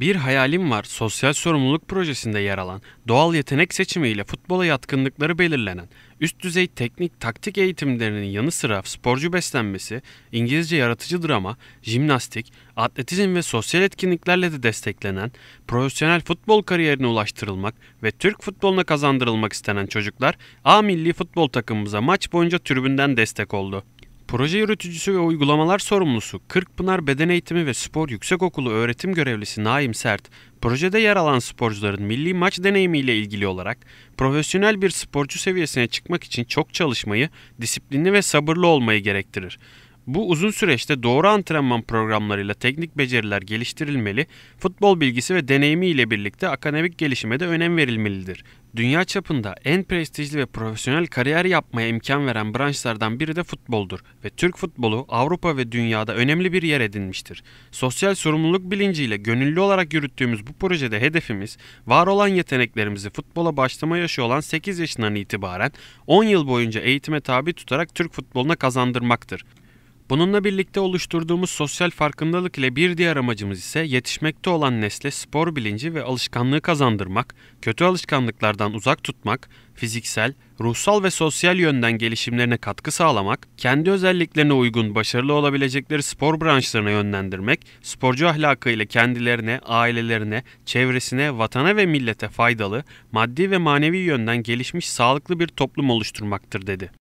Bir hayalim var sosyal sorumluluk projesinde yer alan, doğal yetenek seçimiyle futbola yatkınlıkları belirlenen, üst düzey teknik taktik eğitimlerinin yanı sıra sporcu beslenmesi, İngilizce yaratıcı drama, jimnastik, atletizm ve sosyal etkinliklerle de desteklenen, profesyonel futbol kariyerine ulaştırılmak ve Türk futboluna kazandırılmak istenen çocuklar A milli futbol takımımıza maç boyunca tribünden destek oldu. Proje yürütücüsü ve uygulamalar sorumlusu Kırkpınar Beden Eğitimi ve Spor Yüksekokulu öğretim görevlisi Naim Sert, projede yer alan sporcuların milli maç deneyimiyle ilgili olarak profesyonel bir sporcu seviyesine çıkmak için çok çalışmayı, disiplinli ve sabırlı olmayı gerektirir. Bu uzun süreçte doğru antrenman programlarıyla teknik beceriler geliştirilmeli, futbol bilgisi ve deneyimi ile birlikte akademik gelişime de önem verilmelidir. Dünya çapında en prestijli ve profesyonel kariyer yapmaya imkan veren branşlardan biri de futboldur ve Türk futbolu Avrupa ve dünyada önemli bir yer edinmiştir. Sosyal sorumluluk bilinciyle gönüllü olarak yürüttüğümüz bu projede hedefimiz var olan yeteneklerimizi futbola başlama yaşı olan 8 yaşından itibaren 10 yıl boyunca eğitime tabi tutarak Türk futboluna kazandırmaktır. Bununla birlikte oluşturduğumuz sosyal farkındalık ile bir diğer amacımız ise yetişmekte olan nesle spor bilinci ve alışkanlığı kazandırmak, kötü alışkanlıklardan uzak tutmak, fiziksel, ruhsal ve sosyal yönden gelişimlerine katkı sağlamak, kendi özelliklerine uygun başarılı olabilecekleri spor branşlarına yönlendirmek, sporcu ahlakı ile kendilerine, ailelerine, çevresine, vatana ve millete faydalı, maddi ve manevi yönden gelişmiş sağlıklı bir toplum oluşturmaktır dedi.